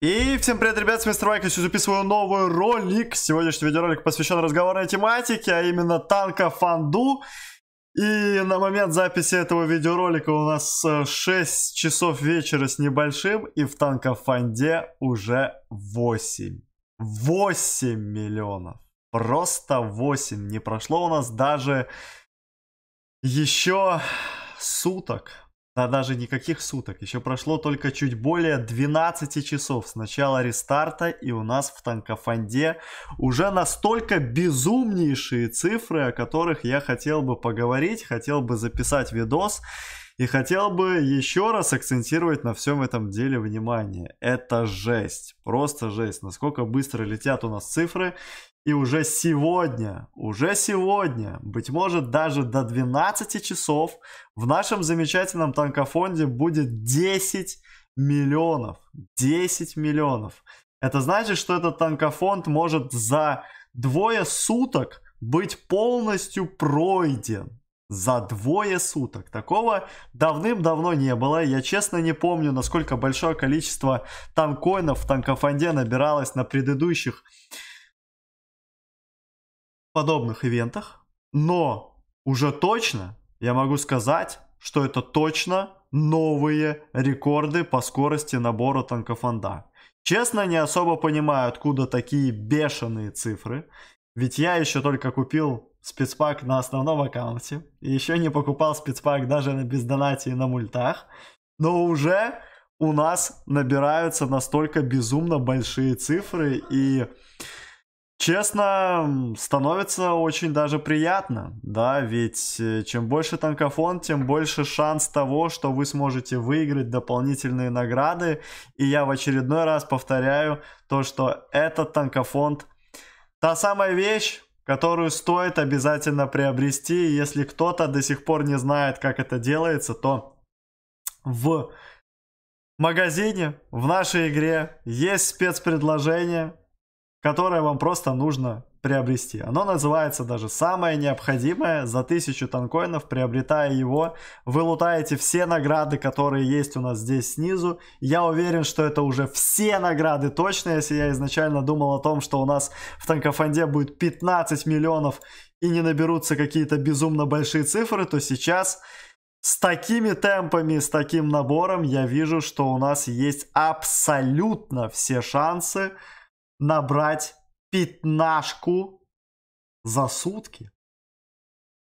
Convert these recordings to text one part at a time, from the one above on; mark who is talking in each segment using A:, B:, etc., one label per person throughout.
A: И всем привет, ребят, с Мистер Майк, я записываю новый ролик. Сегодняшний видеоролик посвящен разговорной тематике, а именно танка Фанду. И на момент записи этого видеоролика у нас 6 э, часов вечера с небольшим, и в танка Фанде уже 8. 8 миллионов. Просто 8. Не прошло у нас даже еще суток. Да даже никаких суток. Еще прошло только чуть более 12 часов с начала рестарта, и у нас в танкофанде уже настолько безумнейшие цифры, о которых я хотел бы поговорить, хотел бы записать видос. И хотел бы еще раз акцентировать на всем этом деле внимание. Это жесть, просто жесть, насколько быстро летят у нас цифры. И уже сегодня, уже сегодня, быть может даже до 12 часов, в нашем замечательном танкофонде будет 10 миллионов. 10 миллионов. Это значит, что этот танкофонд может за двое суток быть полностью пройден за двое суток. Такого давным-давно не было. Я честно не помню, насколько большое количество там в танкофонде набиралось на предыдущих подобных ивентах. Но уже точно я могу сказать, что это точно новые рекорды по скорости набора танкофонда. Честно, не особо понимаю, откуда такие бешеные цифры. Ведь я еще только купил спецпак на основном аккаунте. И еще не покупал спецпак даже на бездонате и на мультах. Но уже у нас набираются настолько безумно большие цифры и... Честно, становится очень даже приятно, да, ведь э, чем больше танкофон, тем больше шанс того, что вы сможете выиграть дополнительные награды. И я в очередной раз повторяю то, что этот танкофонд та самая вещь, которую стоит обязательно приобрести. и Если кто-то до сих пор не знает, как это делается, то в магазине, в нашей игре есть спецпредложение, которое вам просто нужно приобрести. Оно называется даже «Самое необходимое». За тысячу танкоинов, приобретая его, вы лутаете все награды, которые есть у нас здесь снизу. Я уверен, что это уже все награды точно, если я изначально думал о том, что у нас в танкофонде будет 15 миллионов и не наберутся какие-то безумно большие цифры, то сейчас... С такими темпами, с таким набором я вижу, что у нас есть абсолютно все шансы набрать пятнашку за сутки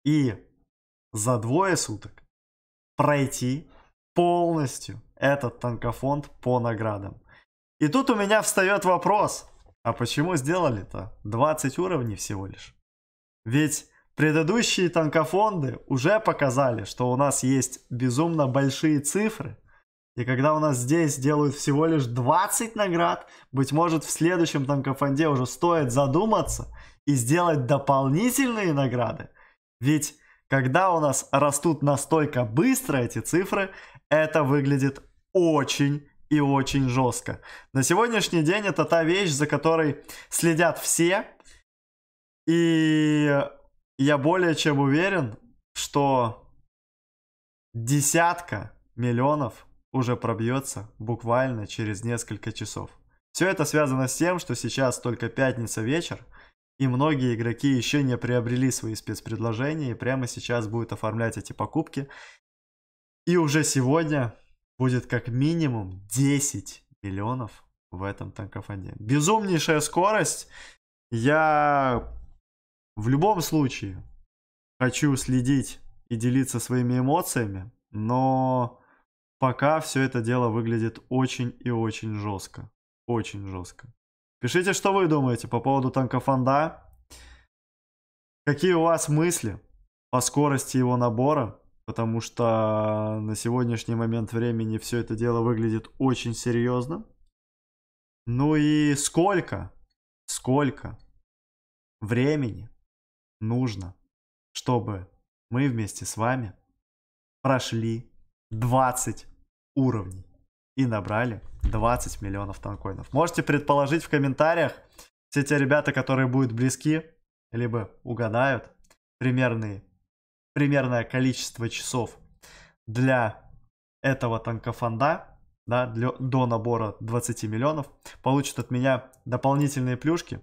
A: и за двое суток пройти полностью этот танкофонд по наградам. И тут у меня встает вопрос, а почему сделали-то 20 уровней всего лишь? Ведь предыдущие танкофонды уже показали, что у нас есть безумно большие цифры – и когда у нас здесь делают всего лишь 20 наград, быть может в следующем там кафанде уже стоит задуматься и сделать дополнительные награды. Ведь когда у нас растут настолько быстро эти цифры, это выглядит очень и очень жестко. На сегодняшний день это та вещь, за которой следят все. И я более чем уверен, что десятка миллионов уже пробьется буквально через несколько часов. Все это связано с тем, что сейчас только пятница вечер, и многие игроки еще не приобрели свои спецпредложения, и прямо сейчас будут оформлять эти покупки. И уже сегодня будет как минимум 10 миллионов в этом танкофонде. Безумнейшая скорость. Я в любом случае хочу следить и делиться своими эмоциями, но Пока все это дело выглядит очень и очень жестко. Очень жестко. Пишите, что вы думаете по поводу танка Фонда. Какие у вас мысли по скорости его набора? Потому что на сегодняшний момент времени все это дело выглядит очень серьезно. Ну и сколько, сколько времени нужно, чтобы мы вместе с вами прошли 20 уровней и набрали 20 миллионов танкоинов. Можете предположить в комментариях, все те ребята, которые будут близки, либо угадают примерные, примерное количество часов для этого танкофонда, да, для, до набора 20 миллионов, получат от меня дополнительные плюшки.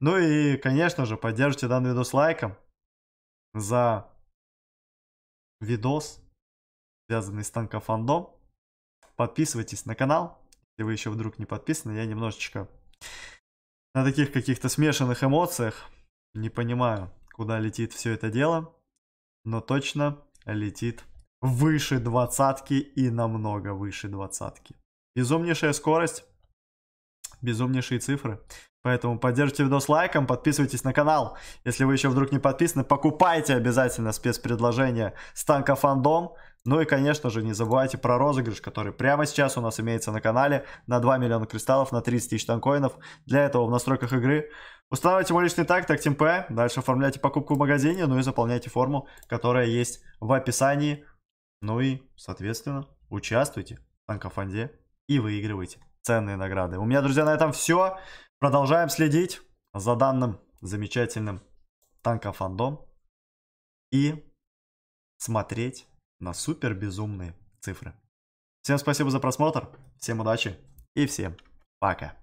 A: Ну и, конечно же, поддержите данный видос лайком за видос, связанный с танкофандом. Подписывайтесь на канал, если вы еще вдруг не подписаны. Я немножечко на таких каких-то смешанных эмоциях. Не понимаю, куда летит все это дело, но точно летит выше двадцатки и намного выше двадцатки. Безумнейшая скорость, безумнейшие цифры. Поэтому поддержите видос лайком, подписывайтесь на канал. Если вы еще вдруг не подписаны, покупайте обязательно спецпредложение Станка Фандом. Ну и, конечно же, не забывайте про розыгрыш, который прямо сейчас у нас имеется на канале на 2 миллиона кристаллов, на 30 тысяч танкоинов. Для этого в настройках игры устанавливайте мой личный таг, так ТМП, дальше оформляйте покупку в магазине, ну и заполняйте форму, которая есть в описании. Ну и, соответственно, участвуйте в танкофанде и выигрывайте ценные награды. У меня, друзья, на этом все. Продолжаем следить за данным замечательным танкофандом и смотреть на супер безумные цифры. Всем спасибо за просмотр, всем удачи и всем пока.